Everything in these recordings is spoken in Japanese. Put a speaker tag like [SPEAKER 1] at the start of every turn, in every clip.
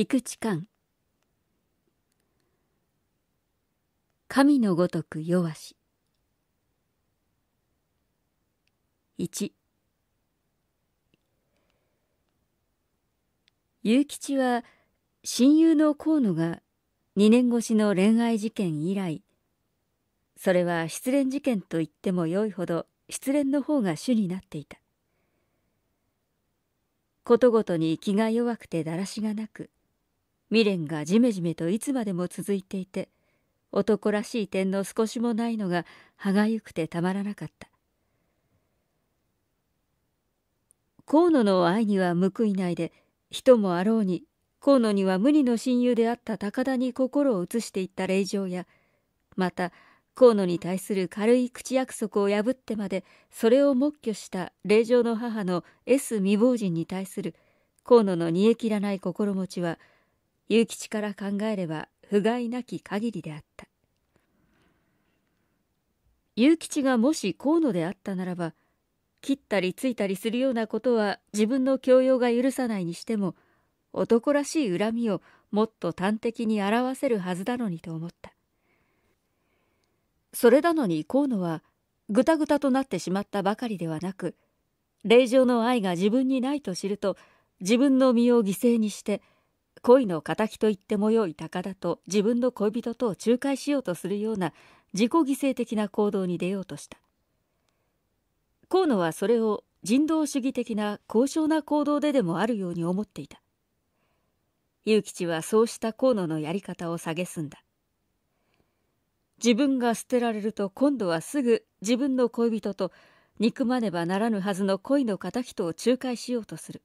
[SPEAKER 1] 菊池寛神のごとく弱し1雄吉は親友の河野が2年越しの恋愛事件以来それは失恋事件と言ってもよいほど失恋の方が主になっていたことごとに気が弱くてだらしがなく未練がじめじめといつまでも続いていて男らしい点の少しもないのが歯がゆくてたまらなかった河野の愛には報いないで人もあろうに河野には無二の親友であった高田に心を移していった令状やまた河野に対する軽い口約束を破ってまでそれを黙許した令状の母の S 未亡人に対する河野の煮え切らない心持ちは勇吉から考えれば不甲斐なき限りであった勇吉がもし河野であったならば切ったりついたりするようなことは自分の教養が許さないにしても男らしい恨みをもっと端的に表せるはずなのにと思ったそれなのに河野はぐたぐたとなってしまったばかりではなく霊場の愛が自分にないと知ると自分の身を犠牲にして「恋の敵と言ってもよい高田と自分の恋人とを仲介しようとするような自己犠牲的な行動に出ようとした河野はそれを人道主義的な高尚な行動ででもあるように思っていた勇吉はそうした河野のやり方を蔑んだ自分が捨てられると今度はすぐ自分の恋人と憎まねばならぬはずの恋の敵とを仲介しようとする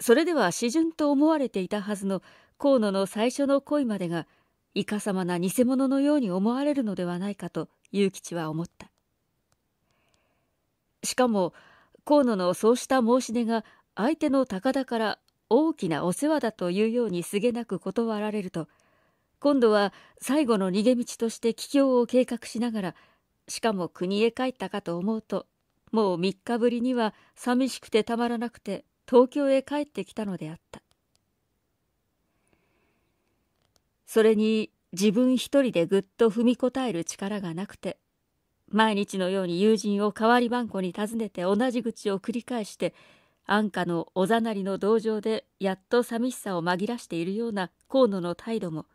[SPEAKER 1] それでは詩人と思われていたはずの河野の最初の恋までがいかさまな偽物のように思われるのではないかと勇吉は思ったしかも河野のそうした申し出が相手の高田から大きなお世話だというようにすげなく断られると今度は最後の逃げ道として帰郷を計画しながらしかも国へ帰ったかと思うともう3日ぶりには寂しくてたまらなくて東京へ帰ってきたのであったそれに自分一人でぐっと踏みこたえる力がなくて毎日のように友人を代わり番こに訪ねて同じ口を繰り返して安価のおざなりの道場でやっと寂しさを紛らしているような河野の態度も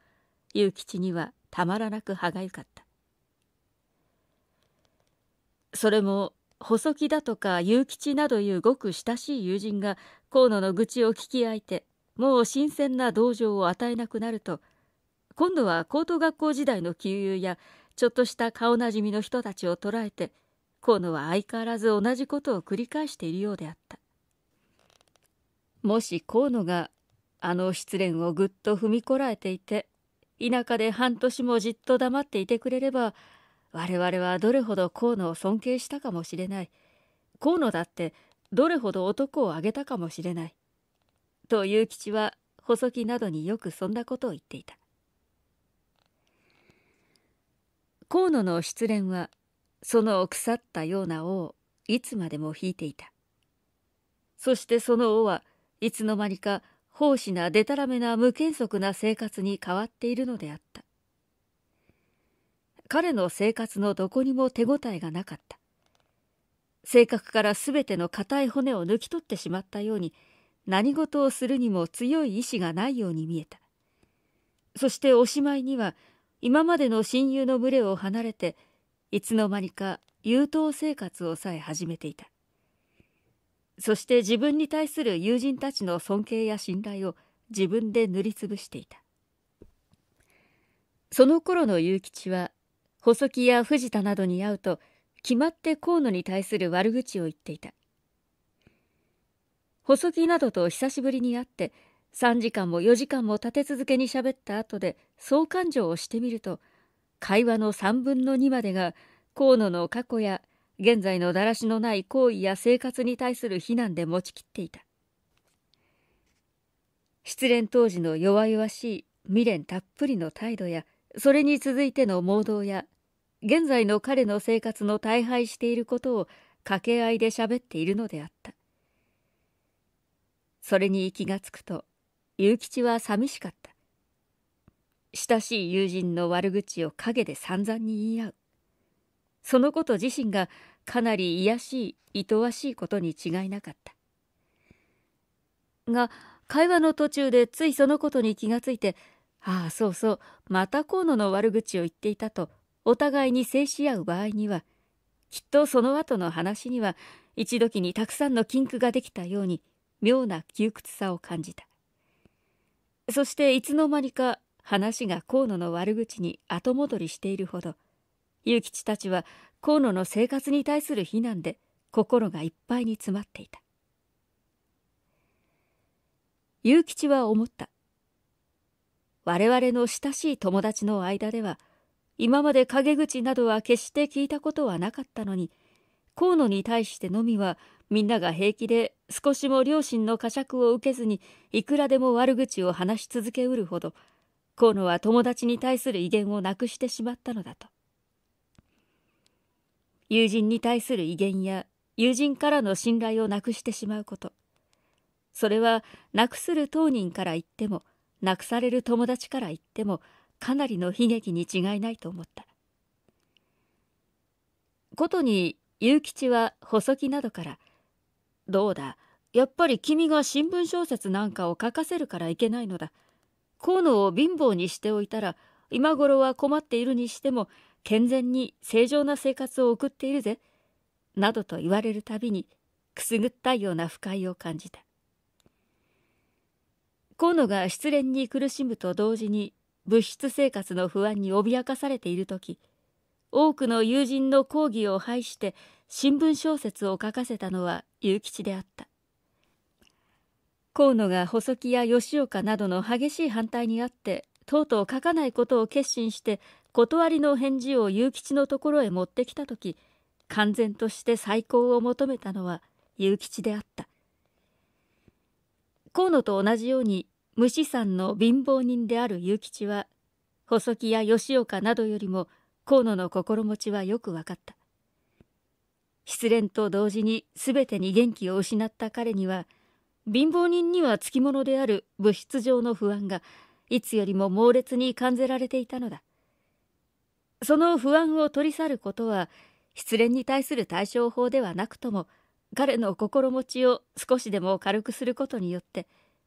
[SPEAKER 1] 勇吉にはたまらなく歯がゆかったそれも細木だとか勇吉などいうごく親しい友人が河野の愚痴を聞き合いてもう新鮮な同情を与えなくなると今度は高等学校時代の旧友やちょっとした顔なじみの人たちを捉えて河野は相変わらず同じことを繰り返しているようであったもし河野があの失恋をぐっと踏みこらえていて田舎で半年もじっと黙っていてくれれば我々はどれほど河野を尊敬したかもしれない河野だってどれほど男をあげたかもしれないという吉は細木などによくそんなことを言っていた河野の失恋はその腐ったような尾をいつまでも引いていたそしてその尾はいつの間にか奉仕なでたらめな無原則な生活に変わっているのであった彼の生活のどこにも手応えがなかった性格から全ての硬い骨を抜き取ってしまったように何事をするにも強い意志がないように見えたそしておしまいには今までの親友の群れを離れていつの間にか優等生活をさえ始めていたそして自分に対する友人たちの尊敬や信頼を自分で塗りつぶしていたその頃の雄吉は細木や藤田などに会うと決まって河野に対する悪口を言っていた細木などと久しぶりに会って3時間も4時間も立て続けに喋った後で総感情をしてみると会話の3分の2までが河野の過去や現在のだらしのない行為や生活に対する非難で持ちきっていた失恋当時の弱々しい未練たっぷりの態度やそれに続いての盲導や現在の彼の生活の大敗していることを掛け合いで喋っているのであったそれに気がつくと雄吉は寂しかった親しい友人の悪口を陰で散々に言い合うそのこと自身がかなり癒しい愛わしいことに違いなかったが会話の途中でついそのことに気がついて「ああそうそうまた河野の悪口を言っていた」とお互いに制し合う場合にはきっとその後の話には一時にたくさんの禁句ができたように妙な窮屈さを感じたそしていつの間にか話が河野の悪口に後戻りしているほど諭吉たちは河野の生活に対する非難で心がいっぱいに詰まっていた諭吉は思った我々の親しい友達の間では「今まで陰口などは決して聞いたことはなかったのに河野に対してのみはみんなが平気で少しも両親の呵責を受けずにいくらでも悪口を話し続けうるほど河野は友達に対する威厳をなくしてしまったのだと友人に対する威厳や友人からの信頼をなくしてしまうことそれはなくする当人から言ってもなくされる友達から言ってもかなりの悲劇に違いないと思ったことに雄吉は細木などから「どうだやっぱり君が新聞小説なんかを書かせるからいけないのだ河野を貧乏にしておいたら今頃は困っているにしても健全に正常な生活を送っているぜ」などと言われるたびにくすぐったいような不快を感じた河野が失恋に苦しむと同時に物質生活の不安に脅かされている時多くの友人の抗議を拝して新聞小説を書かせたのは勇吉であった河野が細木や吉岡などの激しい反対にあってとうとう書かないことを決心して断りの返事を勇吉のところへ持ってきた時完全として再興を求めたのは勇吉であった河野と同じように虫さんの貧乏人である諭吉は細木や吉岡などよりも河野の心持ちはよく分かった失恋と同時に全てに元気を失った彼には貧乏人にはつきものである物質上の不安がいつよりも猛烈に感じられていたのだその不安を取り去ることは失恋に対する対処法ではなくとも彼の心持ちを少しでも軽くすることによって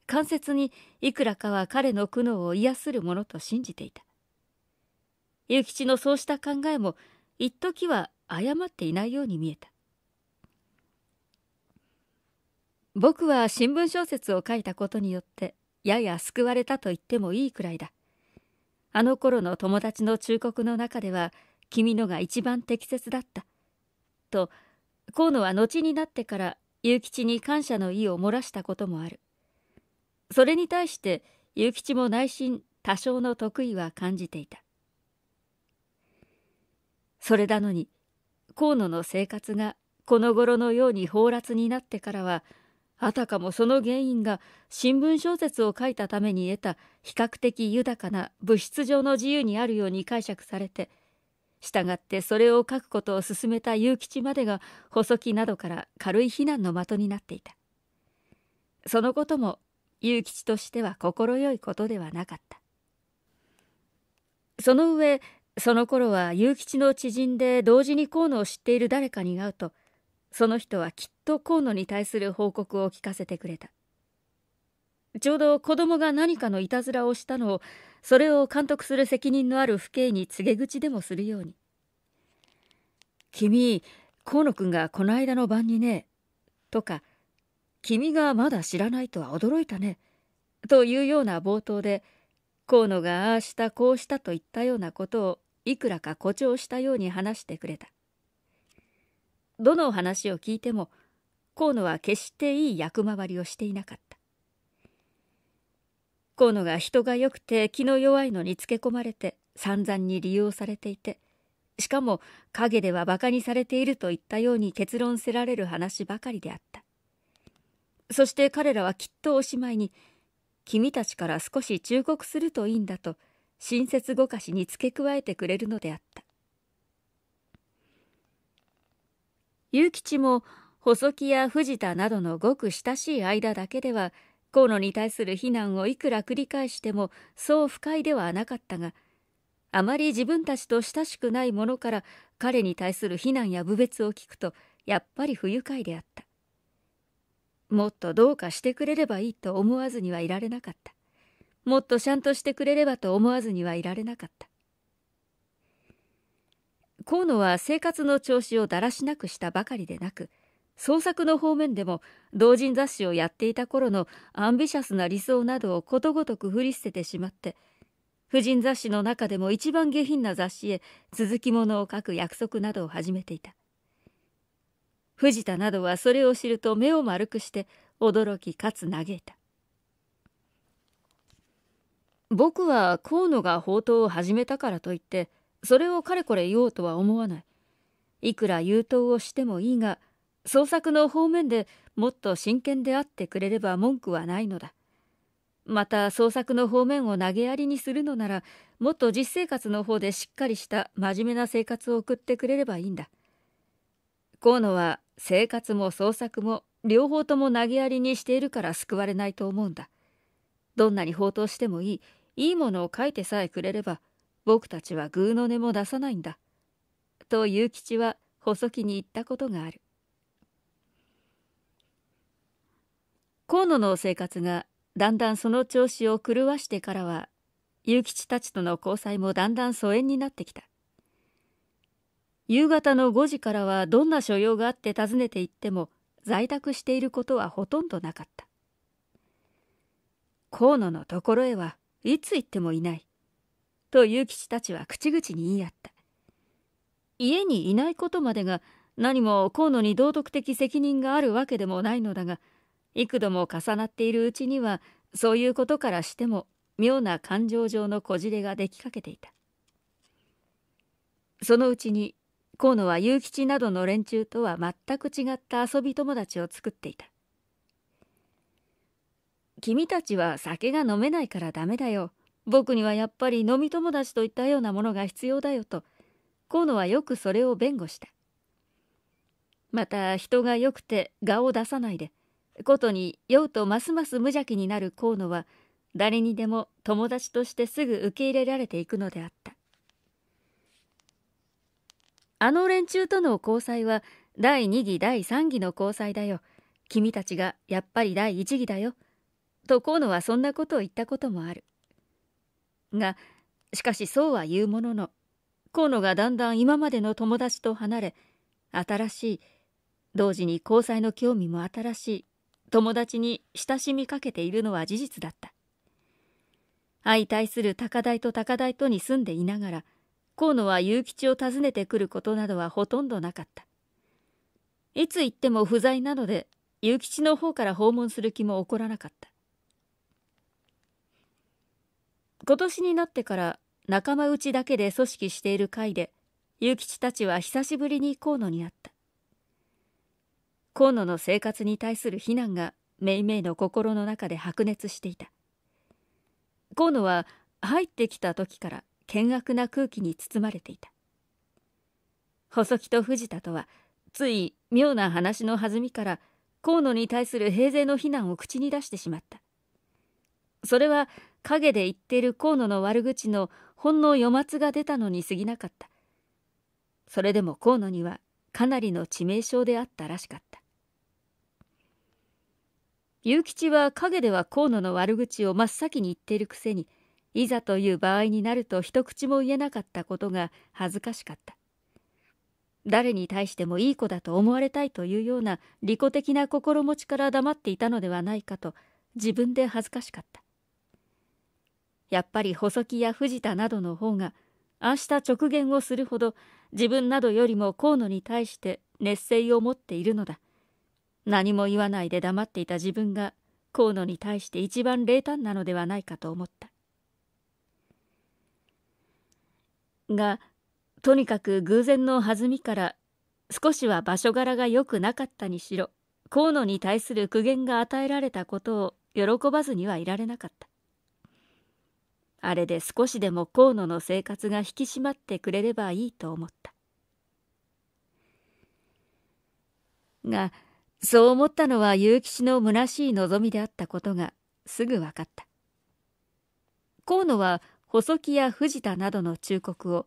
[SPEAKER 1] 間接にいくらかは彼の苦悩を癒するものと信じていた諭吉のそうした考えも一時は誤っていないように見えた僕は新聞小説を書いたことによってやや救われたと言ってもいいくらいだあの頃の友達の忠告の中では君のが一番適切だったと河野は後になってから諭吉に感謝の意を漏らしたこともあるそれに対して諭吉も内心多少の得意は感じていたそれなのに河野の生活がこの頃のように放埓になってからはあたかもその原因が新聞小説を書いたために得た比較的豊かな物質上の自由にあるように解釈されて従ってそれを書くことを勧めた諭吉までが細木などから軽い非難の的になっていたそのことも勇吉としては快いことではなかったその上その頃は勇吉の知人で同時に河野を知っている誰かに会うとその人はきっと河野に対する報告を聞かせてくれたちょうど子供が何かのいたずらをしたのをそれを監督する責任のある父兄に告げ口でもするように「君河野君がこの間の晩にね」とか「君がまだ知らないとは驚いたね。というような冒頭で、河野がああしたこうしたと言ったようなことをいくらか誇張したように話してくれた。どの話を聞いても、河野は決していい役回りをしていなかった。河野が人が良くて気の弱いのにつけ込まれて散々に利用されていて、しかも陰では馬鹿にされているといったように結論せられる話ばかりであった。そして彼らはきっとおしまいに君たちから少し忠告するといいんだと親切ごかしに付け加えてくれるのであった諭吉も細木や藤田などのごく親しい間だけでは河野に対する非難をいくら繰り返してもそう不快ではなかったがあまり自分たちと親しくない者から彼に対する非難や侮蔑を聞くとやっぱり不愉快であったもっとどうかしてくれればいいと思わずにはいられなかったもっとちゃんとしてくれればと思わずにはいられなかった河野は生活の調子をだらしなくしたばかりでなく創作の方面でも同人雑誌をやっていた頃のアンビシャスな理想などをことごとく振り捨ててしまって婦人雑誌の中でも一番下品な雑誌へ続きものを書く約束などを始めていた藤田などはそれを知ると目を丸くして驚きかつ嘆いた僕は河野が宝刀を始めたからといってそれをかれこれ言おうとは思わないいくら優等をしてもいいが創作の方面でもっと真剣であってくれれば文句はないのだまた創作の方面を投げやりにするのならもっと実生活の方でしっかりした真面目な生活を送ってくれればいいんだ河野は生活も創作も両方とも投げやりにしているから救われないと思うんだどんなに放蕩してもいいいいものを書いてさえくれれば僕たちは偶の音も出さないんだと勇吉は細木に言ったことがある河野の生活がだんだんその調子を狂わしてからは勇吉たちとの交際もだんだん疎遠になってきた夕方の5時からはどんな所用があって訪ねて行っても在宅していることはほとんどなかった河野のところへはいつ行ってもいないと勇吉たちは口々に言い合った家にいないことまでが何も河野に道徳的責任があるわけでもないのだが幾度も重なっているうちにはそういうことからしても妙な感情上のこじれができかけていたそのうちに河野は雄吉などの連中とは全く違った遊び友達を作っていた君たちは酒が飲めないからダメだよ僕にはやっぱり飲み友達といったようなものが必要だよと河野はよくそれを弁護したまた人が良くて我を出さないでことに酔うとますます無邪気になる河野は誰にでも友達としてすぐ受け入れられていくのであったあの連中との交際は第2義第3義の交際だよ君たちがやっぱり第1義だよと河野はそんなことを言ったこともあるがしかしそうは言うものの河野がだんだん今までの友達と離れ新しい同時に交際の興味も新しい友達に親しみかけているのは事実だった相対する高台と高台とに住んでいながら河野は雄吉を訪ねてくることなどはほとんどなかった。いつ行っても不在なので、雄吉の方から訪問する気も起こらなかった。今年になってから仲間内だけで組織している会で、雄吉たちは久しぶりに河野に会った。河野の生活に対する非難がめいめいの心の中で白熱していた。河野は入ってきた時から険悪な空気に包まれていた細木と藤田とはつい妙な話の弾みから河野に対する平勢の非難を口に出してしまったそれは陰で言っている河野の悪口のほんの余末が出たのに過ぎなかったそれでも河野にはかなりの致命傷であったらしかった勇吉は陰では河野の悪口を真っ先に言っているくせにいざという場合になると一口も言えなかったことが恥ずかしかった誰に対してもいい子だと思われたいというような利己的な心持ちから黙っていたのではないかと自分で恥ずかしかったやっぱり細木や藤田などの方があ日した直言をするほど自分などよりも河野に対して熱性を持っているのだ何も言わないで黙っていた自分が河野に対して一番冷淡なのではないかと思ったがとにかく偶然の弾みから少しは場所柄が良くなかったにしろ河野に対する苦言が与えられたことを喜ばずにはいられなかったあれで少しでも河野の生活が引き締まってくれればいいと思ったがそう思ったのは結城氏の虚しい望みであったことがすぐ分かった河野は細木や藤田などの忠告を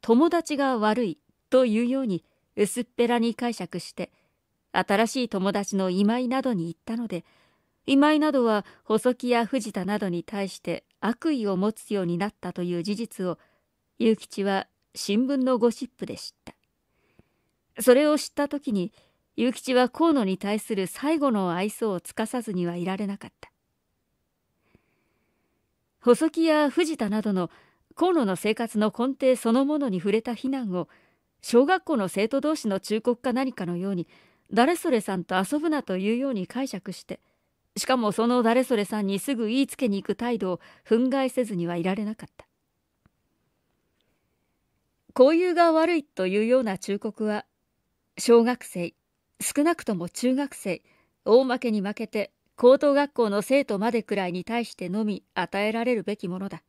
[SPEAKER 1] 友達が悪いというように薄っぺらに解釈して新しい友達の今井などに言ったので今井などは細木や藤田などに対して悪意を持つようになったという事実を雄吉は新聞のゴシップで知ったそれを知った時に雄吉は河野に対する最後の愛想をつかさずにはいられなかった細木や藤田などの河野の生活の根底そのものに触れた非難を小学校の生徒同士の忠告か何かのように誰それさんと遊ぶなというように解釈してしかもその誰それさんにすぐ言いつけに行く態度を憤慨せずにはいられなかった交友が悪いというような忠告は小学生少なくとも中学生大負けに負けて高等学校の生徒までくらいに対してのみ与えられるべきものだ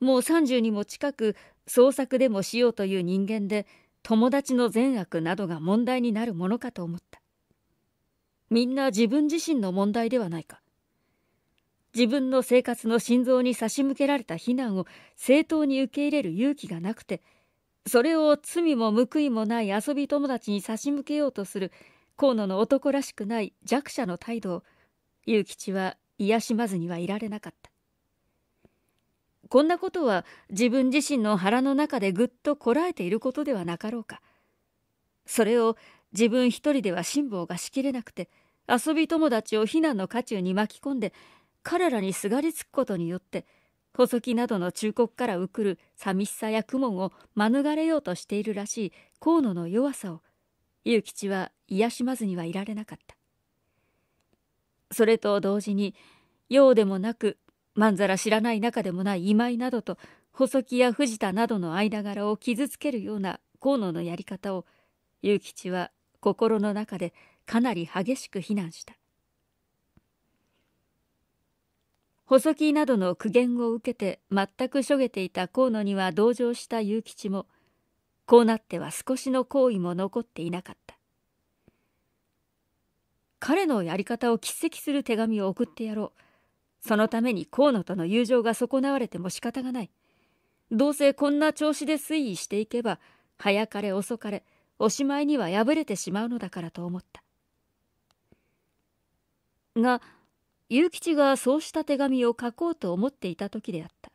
[SPEAKER 1] もう30にも近く創作でもしようという人間で友達の善悪などが問題になるものかと思ったみんな自分自身の問題ではないか自分の生活の心臓に差し向けられた非難を正当に受け入れる勇気がなくてそれを罪も報いもない遊び友達に差し向けようとする河野の男らしくない弱者の態度を勇吉は癒しまずにはいられなかったこんなことは自分自身の腹の中でぐっとこらえていることではなかろうかそれを自分一人では辛抱がしきれなくて遊び友達を避難の渦中に巻き込んで彼らにすがりつくことによって細木などの忠告からうくる寂しさや苦悶を免れようとしているらしい河野の弱さを勇吉は癒しまずにはいられなかったそれと同時に用でもなくまんざら知らない中でもない今井などと細木や藤田などの間柄を傷つけるような河野のやり方を勇吉は心の中でかなり激しく非難した細木などの苦言を受けて全くしょげていた河野には同情した勇吉も「こうなっては少しの行為も残っていなかった彼のやり方を叱責する手紙を送ってやろうそのために河野との友情が損なわれても仕方がないどうせこんな調子で推移していけば早かれ遅かれおしまいには敗れてしまうのだからと思ったが雄吉がそうした手紙を書こうと思っていた時であった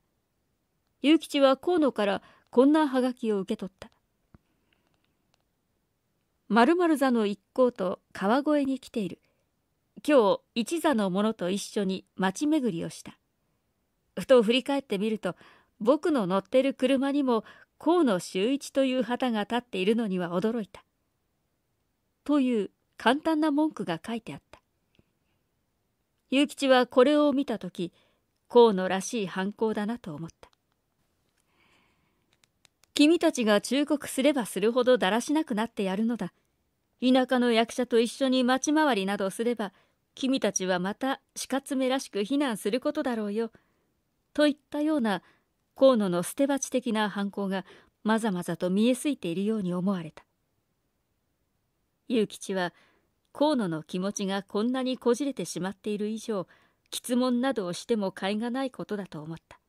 [SPEAKER 1] 雄吉は河野からこんなはがきを受け取った〇〇座の一行と川越に来ている。今日一座の者と一緒に町巡りをした。ふと振り返ってみると、僕の乗ってる車にも河野修一という旗が立っているのには驚いた。という簡単な文句が書いてあった。雄吉はこれを見た時河野らしい犯行だなと思った。君たちが忠告すればするほどだらしなくなってやるのだ。田舎の役者と一緒に町回りなどすれば君たちはまた死つめらしく非難することだろうよ」といったような河野の捨て鉢的な犯行がまざまざと見えすいているように思われた勇吉は河野の気持ちがこんなにこじれてしまっている以上質問などをしても甲斐がないことだと思った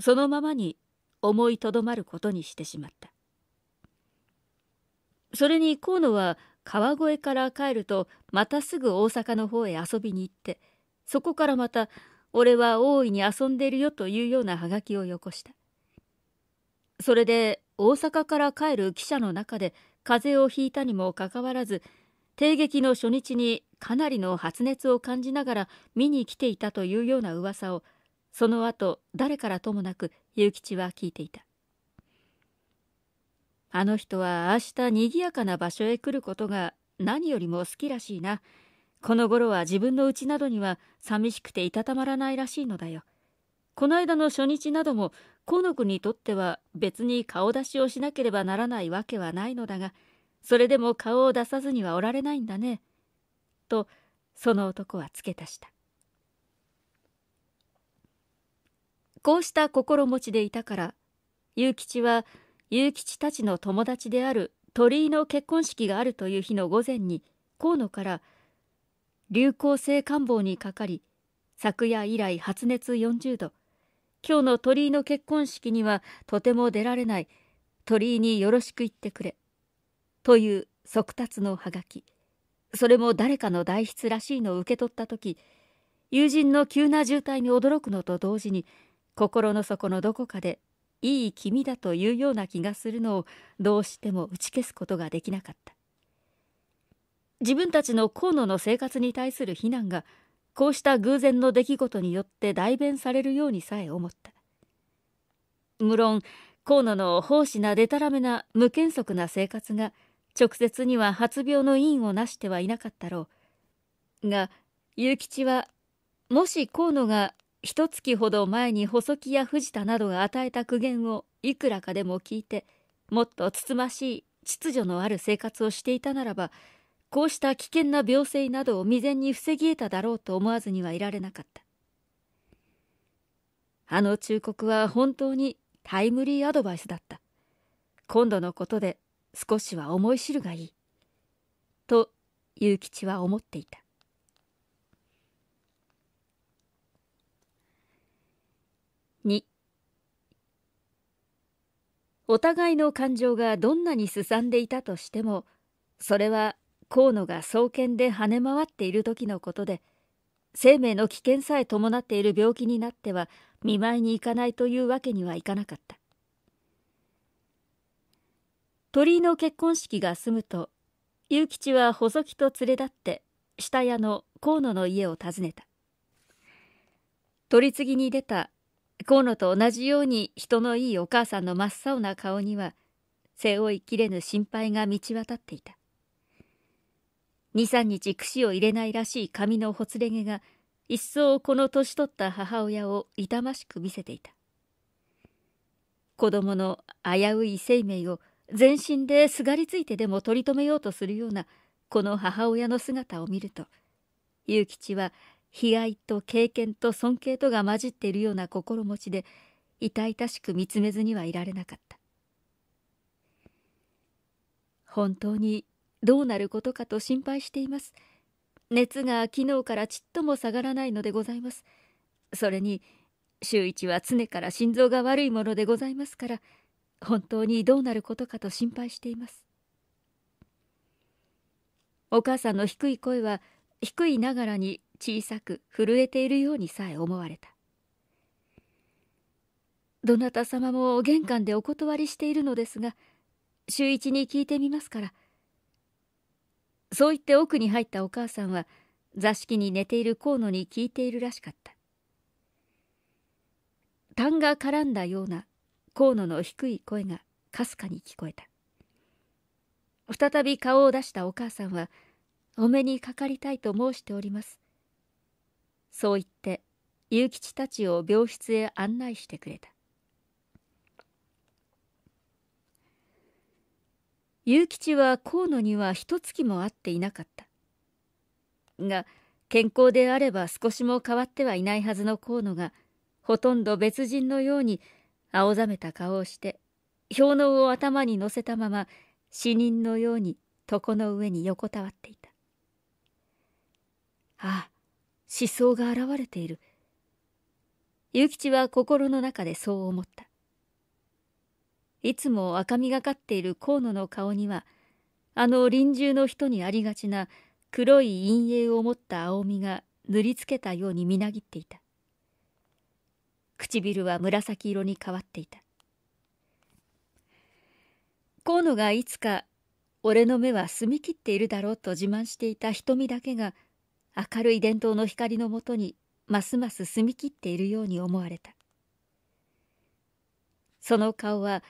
[SPEAKER 1] そのままに思いとどまることにしてしまったそれに河野は川越から帰るとまたすぐ大阪の方へ遊びに行ってそこからまた俺は大いに遊んでるよというようなはがきをよこしたそれで大阪から帰る汽車の中で風邪をひいたにもかかわらず帝劇の初日にかなりの発熱を感じながら見に来ていたというような噂をその後誰からともなく勇吉は聞いていたあの人は明日ぎやかな場所へ来ることが何よりも好きらしいな。この頃は自分の家などには寂しくていたたまらないらしいのだよ。この間の初日なども、コノ君にとっては別に顔出しをしなければならないわけはないのだが、それでも顔を出さずにはおられないんだね。と、その男は付け足した。こうした心持ちでいたから、雄吉は雄吉たちの友達である鳥居の結婚式があるという日の午前に河野から流行性感冒にかかり昨夜以来発熱40度今日の鳥居の結婚式にはとても出られない鳥居によろしく言ってくれという速達のはがきそれも誰かの代筆らしいのを受け取った時友人の急な渋滞に驚くのと同時に心の底のどこかでいい君だというような気がするのをどうしても打ち消すことができなかった自分たちの河野の生活に対する非難がこうした偶然の出来事によって代弁されるようにさえ思った無論河野の奉仕なでたらめな無原則な生活が直接には発病の因をなしてはいなかったろうが結吉はもし河野が一月ほど前に細木や藤田などが与えた苦言をいくらかでも聞いてもっとつつましい秩序のある生活をしていたならばこうした危険な病性などを未然に防ぎ得ただろうと思わずにはいられなかったあの忠告は本当にタイムリーアドバイスだった今度のことで少しは思い知るがいいと勇吉は思っていたお互いの感情がどんなにすさんでいたとしてもそれは河野が双剣で跳ね回っている時のことで生命の危険さえ伴っている病気になっては見舞いに行かないというわけにはいかなかった鳥居の結婚式が済むと雄吉は細木と連れ立って下屋の河野の家を訪ねた取り次ぎに出た河野と同じように人のいいお母さんの真っ青な顔には背負いきれぬ心配が満ち渡っていた23日櫛を入れないらしい髪のほつれ毛が一層この年取った母親を痛ましく見せていた子供の危うい生命を全身ですがりついてでも取り留めようとするようなこの母親の姿を見ると勇吉は悲哀と経験と尊敬とが混じっているような心持ちで痛々しく見つめずにはいられなかった本当にどうなることかと心配しています熱が昨日からちっとも下がらないのでございますそれに周一は常から心臓が悪いものでございますから本当にどうなることかと心配していますお母さんの低い声は低いながらに小さく震えているようにさえ思われたどなた様も玄関でお断りしているのですが週一に聞いてみますからそう言って奥に入ったお母さんは座敷に寝ている河野に聞いているらしかった痰が絡んだような河野の低い声がかすかに聞こえた再び顔を出したお母さんはお目にかかりたいと申しておりますそう言って勇吉たちを病室へ案内してくれた勇吉は河野には一月も会っていなかったが健康であれば少しも変わってはいないはずの河野がほとんど別人のように青ざめた顔をして氷のを頭に乗せたまま死人のように床の上に横たわっていたああ思想が現れている諭吉は心の中でそう思ったいつも赤みがかっている河野の顔にはあの臨終の人にありがちな黒い陰影を持った青みが塗りつけたようにみなぎっていた唇は紫色に変わっていた河野がいつか俺の目は澄み切っているだろうと自慢していた瞳だけが明るい伝統の光のもとにますます澄み切っているように思われたその顔は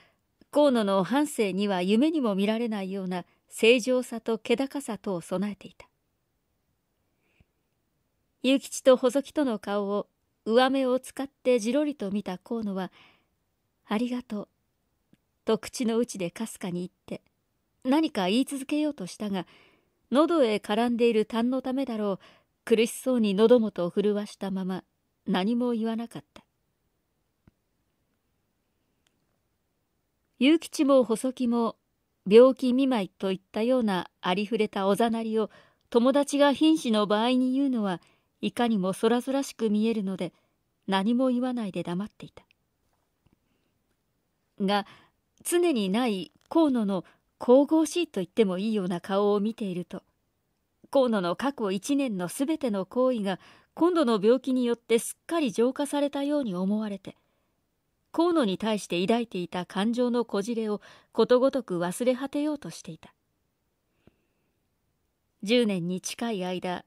[SPEAKER 1] 河野の半生には夢にも見られないような正常さと気高さとを備えていた諭吉と細木との顔を上目を使ってじろりと見た河野は「ありがとう」と口の内でかすかに言って何か言い続けようとしたが喉へ絡んでいる痰のためだろう苦しそうに喉元を震わしたまま何も言わなかった勇吉も細木も病気見舞いといったようなありふれたおざなりを友達が瀕死の場合に言うのはいかにもそらそらしく見えるので何も言わないで黙っていたが常にない河野の神々しいと言ってもいいような顔を見ていると「河野の過去1年のすべての行為が今度の病気によってすっかり浄化されたように思われて河野に対して抱いていた感情のこじれをことごとく忘れ果てようとしていた10年に近い間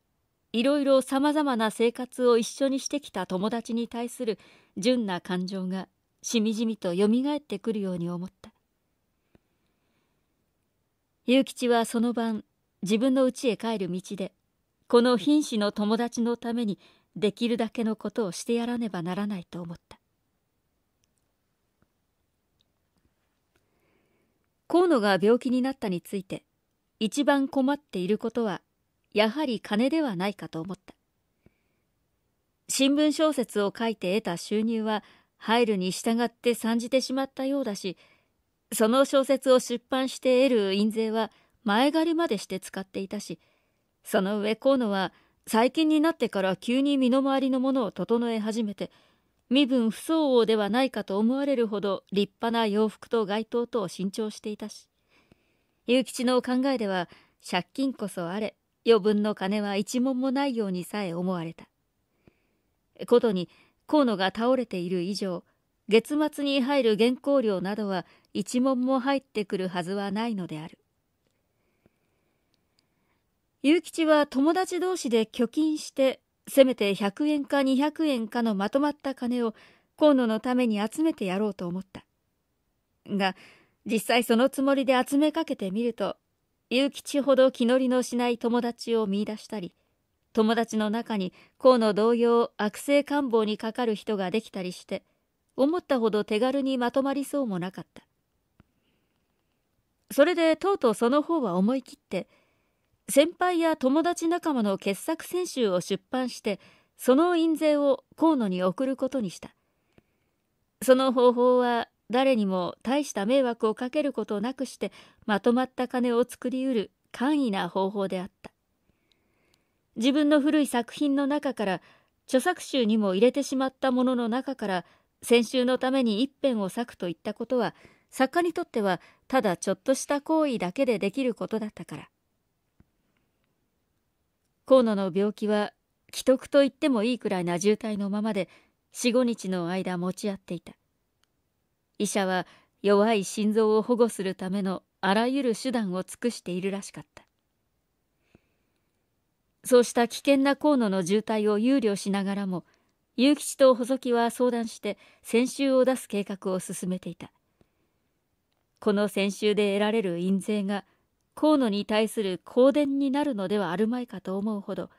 [SPEAKER 1] いろいろさまざまな生活を一緒にしてきた友達に対する純な感情がしみじみとよみがえってくるように思った雄吉はその晩自分の家へ帰る道でこの瀕死の友達のためにできるだけのことをしてやらねばならないと思った河野が病気になったについて一番困っていることはやはり金ではないかと思った新聞小説を書いて得た収入は入るに従って参じてしまったようだしその小説を出版して得る印税は前借りまでして使っていたしその上河野は最近になってから急に身の回りのものを整え始めて身分不相応ではないかと思われるほど立派な洋服と街灯とを新調していたし雄吉の考えでは借金こそあれ余分の金は一文もないようにさえ思われたことに河野が倒れている以上月末に入る原稿料などは一文も入ってくるはずはないのである雄吉は友達同士で貯金してせめて100円か200円かのまとまった金を河野のために集めてやろうと思ったが実際そのつもりで集めかけてみると雄吉ほど気乗りのしない友達を見いだしたり友達の中に河野同様悪性官房にかかる人ができたりして思ったほど手軽にまとまりそうもなかったそれでとうとうその方は思い切って「先輩や友達仲間の傑作選手を出版してその印税を河野に送ることにしたその方法は誰にも大した迷惑をかけることなくしてまとまった金を作りうる簡易な方法であった自分の古い作品の中から著作集にも入れてしまったものの中から先週のために一編を割くといったことは作家にとってはただちょっとした行為だけでできることだったから河野の病気は既得と言ってもいいくらいな渋滞のままで45日の間持ち合っていた医者は弱い心臓を保護するためのあらゆる手段を尽くしているらしかったそうした危険な河野の渋滞を憂慮しながらも雄吉と細木は相談して先週を出す計画を進めていたこの先週で得られる印税が河野に対する公伝になるのではあるまいかと思うほど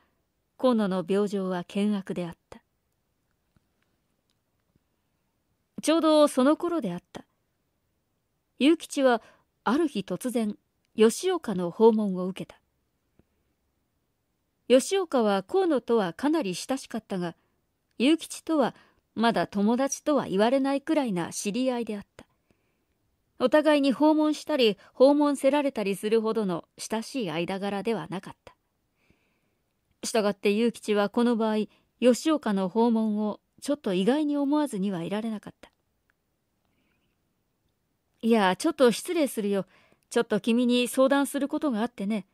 [SPEAKER 1] 河野の病状は険悪であったちょうどその頃であった雄吉はある日突然吉岡の訪問を受けた吉岡は河野とはかなり親しかったが雄吉とはまだ友達とは言われないくらいな知り合いであったお互いに訪問したり訪問せられたりするほどの親しい間柄ではなかったしたがって勇吉はこの場合吉岡の訪問をちょっと意外に思わずにはいられなかったいやちょっと失礼するよちょっと君に相談することがあってね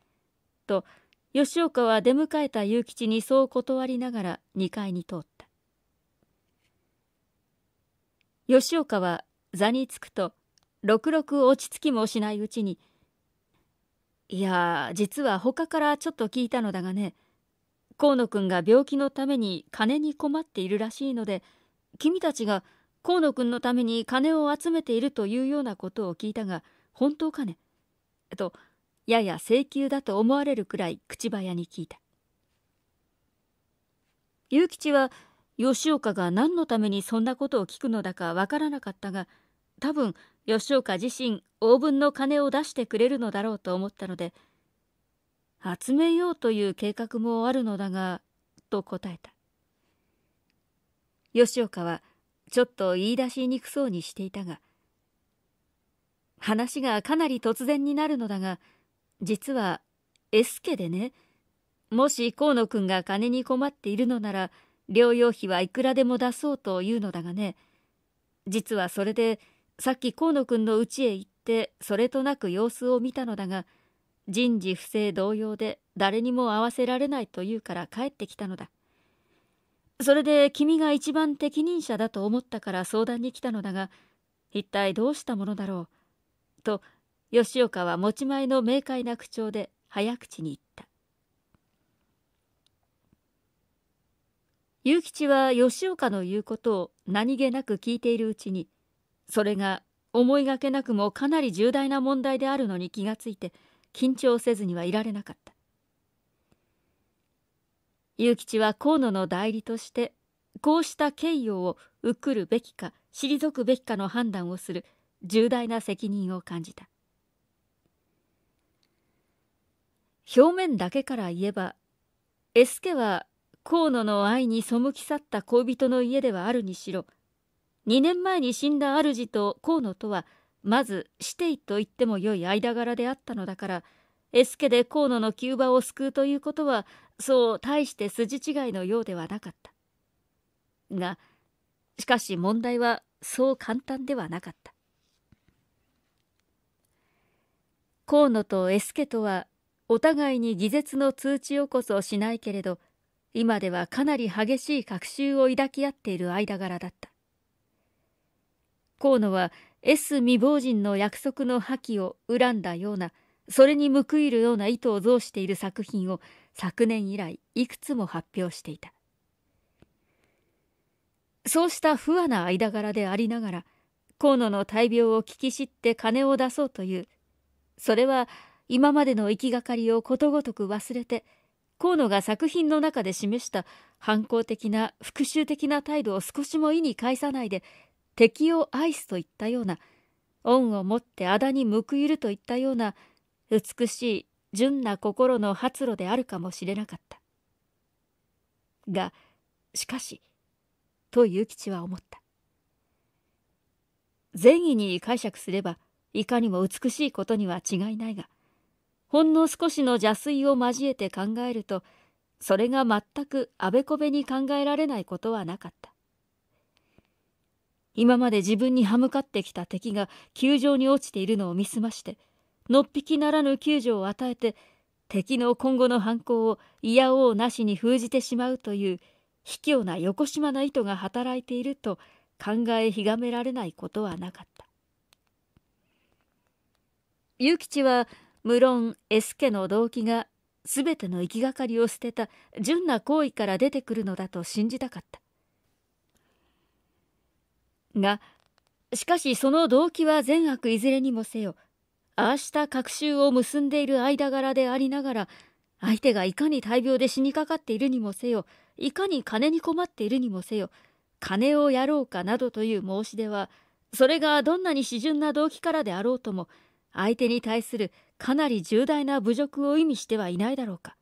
[SPEAKER 1] と吉岡は出迎えた勇吉にそう断りながら2階に通った吉岡は座に着くとろくろく落ち着きもしないうちに「いや実は他からちょっと聞いたのだがね河野くんが病気のために金に困っているらしいので君たちが河野くんのために金を集めているというようなことを聞いたが本当かね?」とやや請求だと思われるくらい口早に聞いた雄吉は吉岡が何のためにそんなことを聞くのだかわからなかったが多分吉岡自身応分の金を出してくれるのだろうと思ったので集めようという計画もあるのだがと答えた吉岡はちょっと言い出しにくそうにしていたが話がかなり突然になるのだが実は S 家でねもし河野君が金に困っているのなら療養費はいくらでも出そうというのだがね実はそれでさっき河野君の家へ行ってそれとなく様子を見たのだが人事不正同様で誰にも会わせられないというから帰ってきたのだそれで君が一番適任者だと思ったから相談に来たのだが一体どうしたものだろうと吉岡は持ち前の明快な口調で早口に言った雄吉は吉岡の言うことを何気なく聞いているうちにそれが思いがけなくもかなり重大な問題であるのに気がついて緊張せずにはいられなかった雄吉は河野の代理としてこうした敬意を受くるべきか退くべきかの判断をする重大な責任を感じた表面だけから言えばエスケは河野の愛に背き去った恋人の家ではあるにしろ2年前に死んだ主と河野とはまず死てと言ってもよい間柄であったのだからエスケで河野の急場を救うということはそう大して筋違いのようではなかったがしかし問題はそう簡単ではなかった河野とエスケとはお互いに偽絶の通知をこそしないけれど今ではかなり激しい学習を抱き合っている間柄だった河野は S 未亡人の約束の破棄を恨んだようなそれに報いるような意図を増している作品を昨年以来いくつも発表していたそうした不和な間柄でありながら河野の大病を聞き知って金を出そうというそれは今までの行きがかりをことごとく忘れて河野が作品の中で示した反抗的な復讐的な態度を少しも意に介さないで敵を愛すといったような恩を持って仇に報いるといったような美しい純な心の発露であるかもしれなかったがしかしと諭吉は思った善意に解釈すればいかにも美しいことには違いないがほんの少しの邪推を交えて考えるとそれが全くあべこべに考えられないことはなかった今まで自分に歯向かってきた敵が球場に落ちているのを見すまして、のっぴきならぬ救助を与えて、敵の今後の犯行を嫌おうなしに封じてしまうという、卑怯な横島な意図が働いていると考えひがめられないことはなかった。勇吉は、無論、エスケの動機が全ての行きがかりを捨てた純な行為から出てくるのだと信じたかった。が、しかしその動機は善悪いずれにもせよ、ああした隔週を結んでいる間柄でありながら、相手がいかに大病で死にかかっているにもせよ、いかに金に困っているにもせよ、金をやろうかなどという申し出は、それがどんなに至純な動機からであろうとも、相手に対するかなり重大な侮辱を意味してはいないだろうか。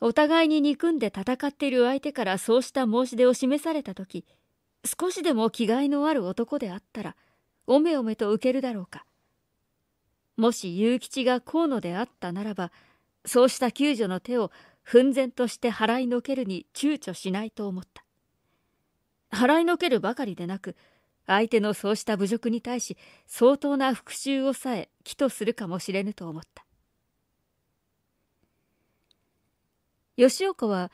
[SPEAKER 1] お互いに憎んで戦っている相手からそうした申し出を示された時、少しでも気概のある男であったらおめおめと受けるだろうかもし雄吉が河野であったならばそうした救助の手を奮然として払いのけるに躊躇しないと思った払いのけるばかりでなく相手のそうした侮辱に対し相当な復讐をさえ起とするかもしれぬと思った吉岡は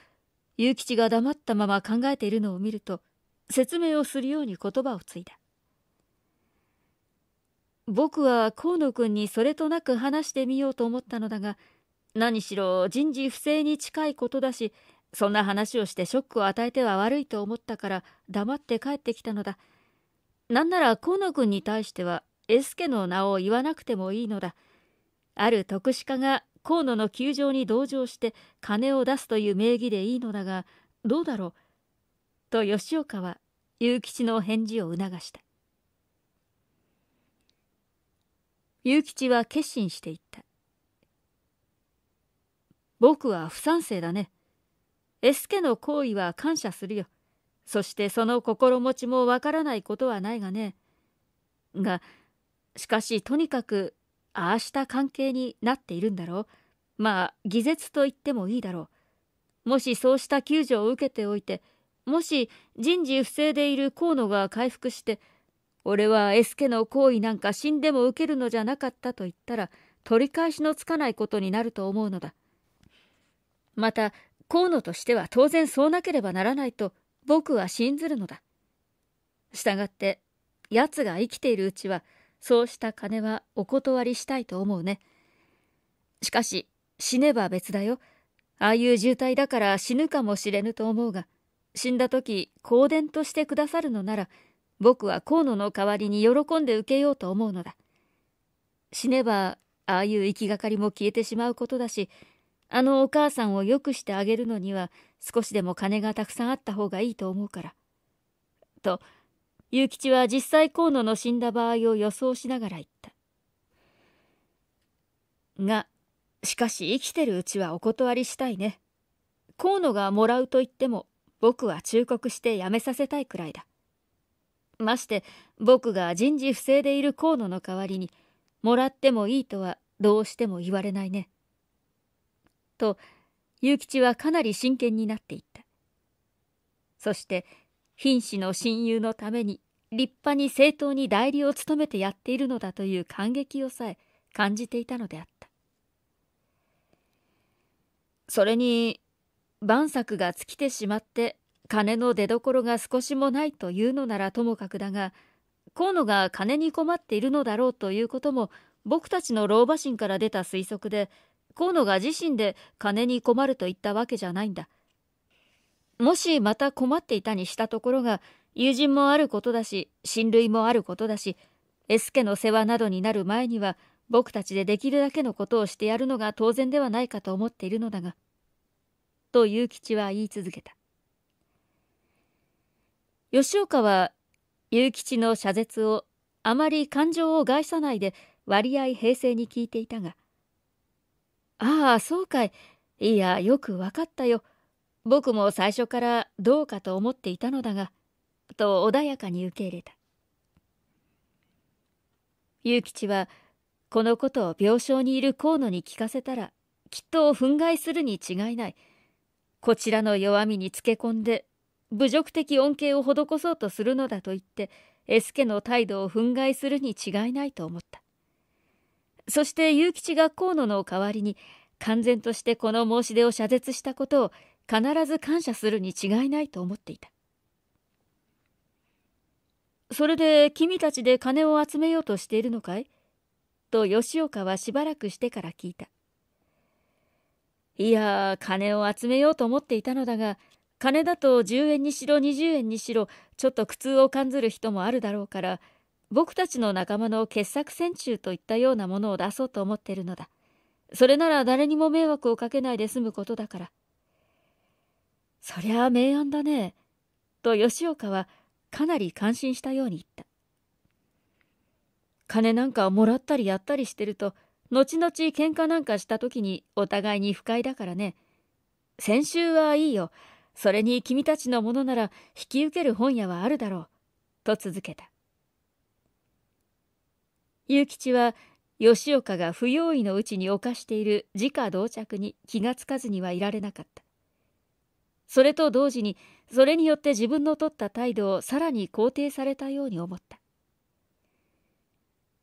[SPEAKER 1] 雄吉が黙ったまま考えているのを見ると説明をするように言葉をついだ僕は河野君にそれとなく話してみようと思ったのだが何しろ人事不正に近いことだしそんな話をしてショックを与えては悪いと思ったから黙って帰ってきたのだなんなら河野君に対してはエスケの名を言わなくてもいいのだある特殊家が河野の球場に同情して金を出すという名義でいいのだがどうだろうと吉岡は結吉の返事を促した結吉は決心していった僕は不賛成だねエスケの行為は感謝するよそしてその心持ちもわからないことはないがねがしかしとにかくああした関係になっているんだろうまあ偽絶と言ってもいいだろうもしそうした救助を受けておいてもし人事不正でいる河野が回復して、俺は S 家の行為なんか死んでも受けるのじゃなかったと言ったら、取り返しのつかないことになると思うのだ。また、河野としては当然そうなければならないと僕は信ずるのだ。従って、奴が生きているうちは、そうした金はお断りしたいと思うね。しかし、死ねば別だよ。ああいう渋滞だから死ぬかもしれぬと思うが。死んだ時香典としてくださるのなら僕は河野の代わりに喜んで受けようと思うのだ死ねばああいう行きがかりも消えてしまうことだしあのお母さんを良くしてあげるのには少しでも金がたくさんあった方がいいと思うから」と諭吉は実際河野の死んだ場合を予想しながら言ったがしかし生きてるうちはお断りしたいね河野がもらうと言っても僕は忠告して辞めさせたいくらいだ。まして僕が人事不正でいる河野の代わりにもらってもいいとはどうしても言われないね。と諭吉はかなり真剣になっていった。そして瀕死の親友のために立派に正当に代理を務めてやっているのだという感激をさえ感じていたのであった。それに晩作が尽きてしまって金の出どころが少しもないというのならともかくだが河野が金に困っているのだろうということも僕たちの老婆心から出た推測で河野が自身で金に困ると言ったわけじゃないんだもしまた困っていたにしたところが友人もあることだし親類もあることだし S 家の世話などになる前には僕たちでできるだけのことをしてやるのが当然ではないかと思っているのだが。と雄吉は言い続けた。吉岡は雄吉の謝絶をあまり感情を害さないで割合平静に聞いていたが、ああ、そうかい。いや、よくわかったよ。僕も最初からどうかと思っていたのだが、と穏やかに受け入れた。雄吉は、このことを病床にいる河野に聞かせたら、きっと憤慨するに違いない。こちらの弱みにつけ込んで侮辱的恩恵を施そうとするのだと言ってエスケの態度を憤慨するに違いないと思ったそして勇吉が河野の代わりに完全としてこの申し出を謝絶したことを必ず感謝するに違いないと思っていたそれで君たちで金を集めようとしているのかいと吉岡はしばらくしてから聞いたいや金を集めようと思っていたのだが金だと10円にしろ20円にしろちょっと苦痛を感ずる人もあるだろうから僕たちの仲間の傑作戦中といったようなものを出そうと思っているのだそれなら誰にも迷惑をかけないで済むことだからそりゃあ明暗だねと吉岡はかなり感心したように言った金なんかもらったりやったりしてると後々喧嘩なんかした時にお互いに不快だからね。先週はいいよ。それに君たちのものなら引き受ける本屋はあるだろう。と続けた。雄吉は吉岡が不用意のうちに犯している自家同着に気がつかずにはいられなかった。それと同時に、それによって自分の取った態度をさらに肯定されたように思った。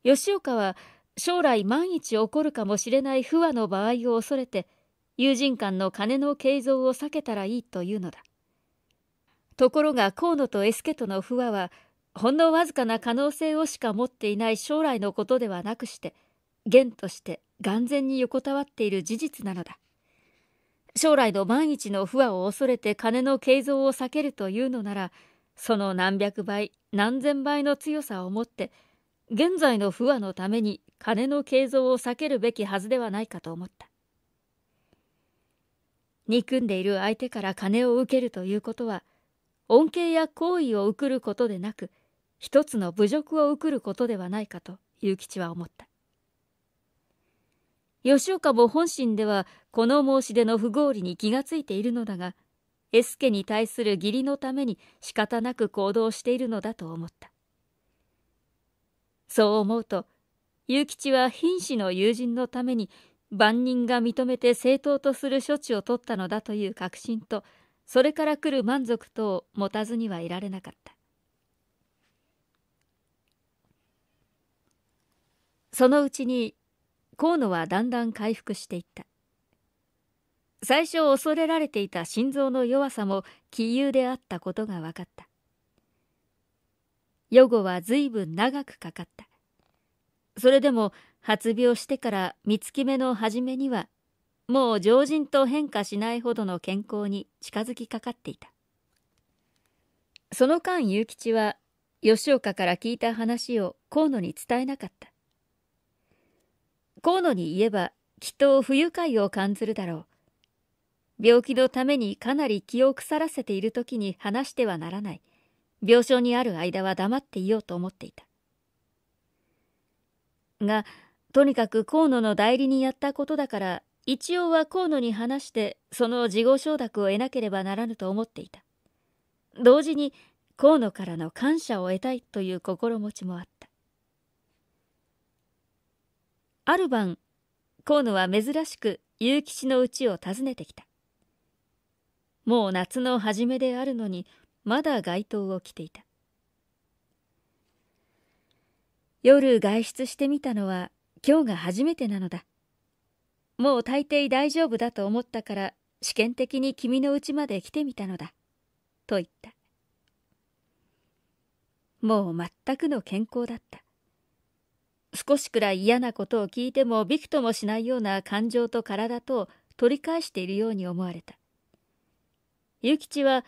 [SPEAKER 1] 吉岡は将来万一起こるかもしれない不和の場合を恐れて友人間の金の継造を避けたらいいというのだところが河野とエスケとの不和はほんのわずかな可能性をしか持っていない将来のことではなくして元として眼前に横たわっている事実なのだ将来の万一の不和を恐れて金の継造を避けるというのならその何百倍何千倍の強さを持って現在の不和のために金の継造を避けるべきはずではないかと思った。憎んでいる相手から金を受けるということは、恩恵や好意を送ることでなく、一つの侮辱を送ることではないかと諭吉は思った。吉岡も本心ではこの申し出の不合理に気がついているのだが、エスケに対する義理のために仕方なく行動しているのだと思った。そう思うと勇吉は瀕死の友人のために万人が認めて正当とする処置を取ったのだという確信とそれから来る満足とを持たずにはいられなかったそのうちに河野はだんだん回復していった最初恐れられていた心臓の弱さも杞憂であったことが分かった予後は随分長くかかった。それでも発病してから三月目の初めには、もう常人と変化しないほどの健康に近づきかかっていた。その間、雄吉は吉岡から聞いた話を河野に伝えなかった。河野に言えば、きっと不愉快を感じるだろう。病気のためにかなり気を腐らせている時に話してはならない。病床にある間は黙っていようと思っていた。が、とにかく河野の代理にやったことだから、一応は河野に話して、その事後承諾を得なければならぬと思っていた。同時に、河野からの感謝を得たいという心持ちもあった。ある晩、河野は珍しく結城氏の家を訪ねてきた。もう夏の初めであるのに、まだ街灯を着ていた夜外出してみたのは今日が初めてなのだもう大抵大丈夫だと思ったから試験的に君の家まで来てみたのだと言ったもう全くの健康だった少しくらい嫌なことを聞いてもびくともしないような感情と体とを取り返しているように思われた諭吉は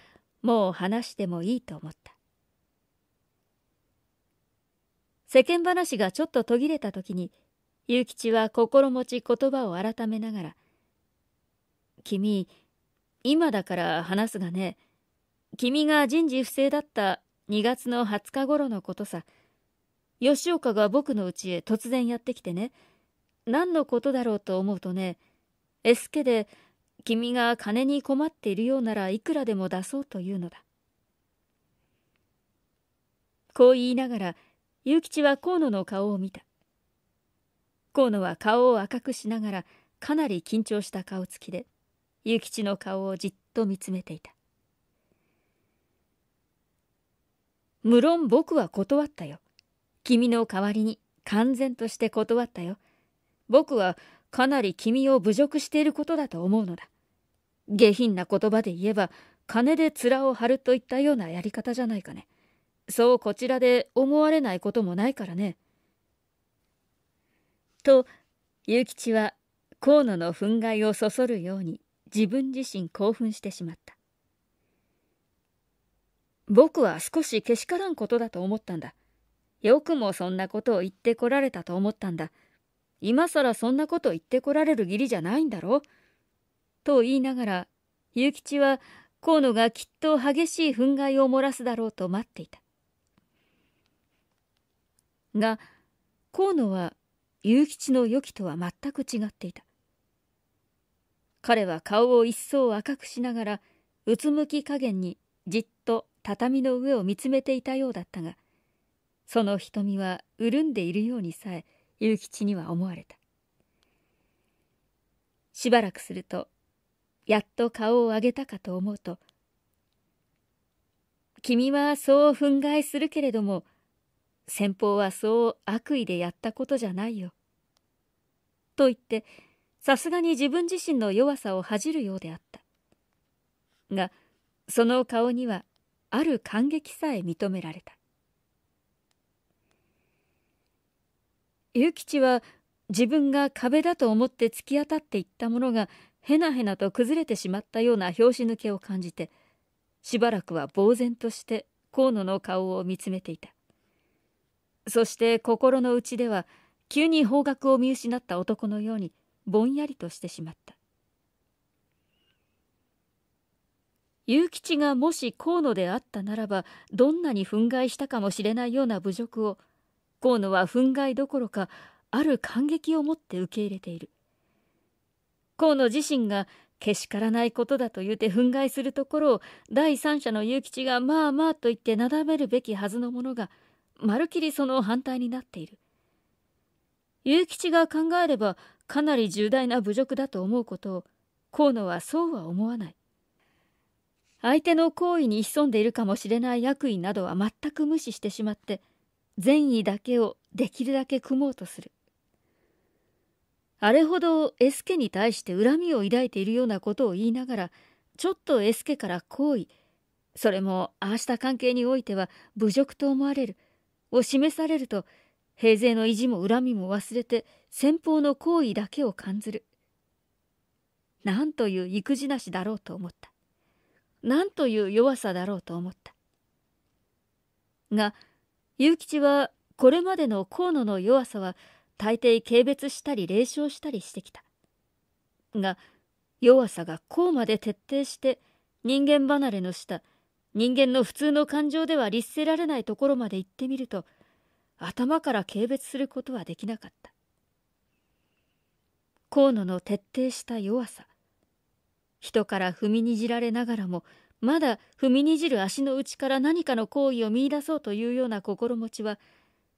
[SPEAKER 1] もう話してもいいと思った世間話がちょっと途切れた時に勇吉は心持ち言葉を改めながら「君今だから話すがね君が人事不正だった2月の20日頃のことさ吉岡が僕の家へ突然やってきてね何のことだろうと思うとね S 家で君が金に困っているようならいくらでも出そうというのだ。こう言いながら、雄吉は河野の顔を見た。河野は顔を赤くしながら、かなり緊張した顔つきで、雄吉の顔をじっと見つめていた。無論僕は断ったよ。君の代わりに完全として断ったよ。僕はかなり君を侮辱していることだと思うのだ。下品な言葉で言えば、金で面を張るといったようなやり方じゃないかね。そうこちらで思われないこともないからね。と、諭吉は河野の憤慨をそそるように自分自身興奮してしまった。僕は少しけしからんことだと思ったんだ。よくもそんなことを言ってこられたと思ったんだ。今さらそんなこと言ってこられる義理じゃないんだろと言いながら、ゆ吉は河野がきっと激しい憤慨を漏らすだろうと待っていた。が、河野はゆ吉の予期とは全く違っていた。彼は顔を一層赤くしながら、うつむき加減にじっと畳の上を見つめていたようだったが、その瞳は潤んでいるようにさえ、雄吉には思われたしばらくするとやっと顔を上げたかと思うと「君はそう憤慨するけれども先方はそう悪意でやったことじゃないよ」と言ってさすがに自分自身の弱さを恥じるようであったがその顔にはある感激さえ認められた勇吉は自分が壁だと思って突き当たっていったものがへなへなと崩れてしまったような拍子抜けを感じてしばらくは呆然として河野の顔を見つめていたそして心の内では急に方角を見失った男のようにぼんやりとしてしまった勇吉がもし河野であったならばどんなに憤慨したかもしれないような侮辱を河野は憤慨どころかある感激を持って受け入れている河野自身がけしからないことだと言うて憤慨するところを第三者の勇吉がまあまあと言ってなだめるべきはずのものがまるきりその反対になっている勇吉が考えればかなり重大な侮辱だと思うことを河野はそうは思わない相手の行為に潜んでいるかもしれない悪意などは全く無視してしまって善意だけをできるだけ組もうとするあれほどエスケに対して恨みを抱いているようなことを言いながらちょっとエスケから好意それもああした関係においては侮辱と思われるを示されると平勢の意地も恨みも忘れて先方の好意だけを感じるなんという意気地なしだろうと思ったなんという弱さだろうと思ったが雄吉はこれまでの河野の弱さは大抵軽蔑したり冷笑したりしてきたが弱さがこうまで徹底して人間離れのした人間の普通の感情では律せられないところまで行ってみると頭から軽蔑することはできなかった河野の徹底した弱さ人から踏みにじられながらもまだ踏みにじる足の内から何かの行為を見いだそうというような心持ちは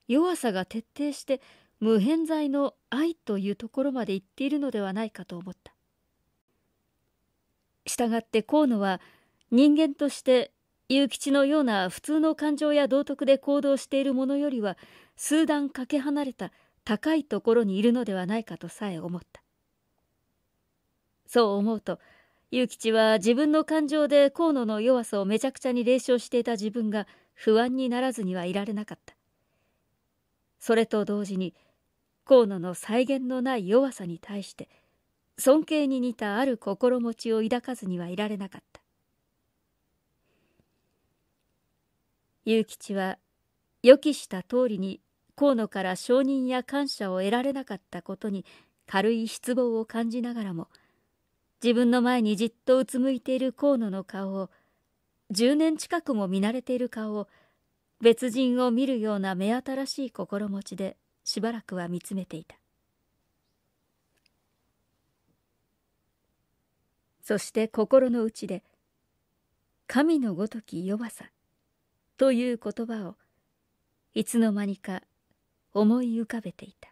[SPEAKER 1] 弱さが徹底して無偏在の愛というところまで行っているのではないかと思ったしたがって河野は人間として諭吉のような普通の感情や道徳で行動しているものよりは数段かけ離れた高いところにいるのではないかとさえ思ったそう思うと祐吉は自分の感情で河野の弱さをめちゃくちゃに冷笑していた自分が不安にならずにはいられなかったそれと同時に河野の際限のない弱さに対して尊敬に似たある心持ちを抱かずにはいられなかった祐吉は予期した通りに河野から承認や感謝を得られなかったことに軽い失望を感じながらも「自分の前にじっとうつむいている河野の顔を10年近くも見慣れている顔を別人を見るような目新しい心持ちでしばらくは見つめていたそして心の内で「神のごとき弱さ」という言葉をいつの間にか思い浮かべていた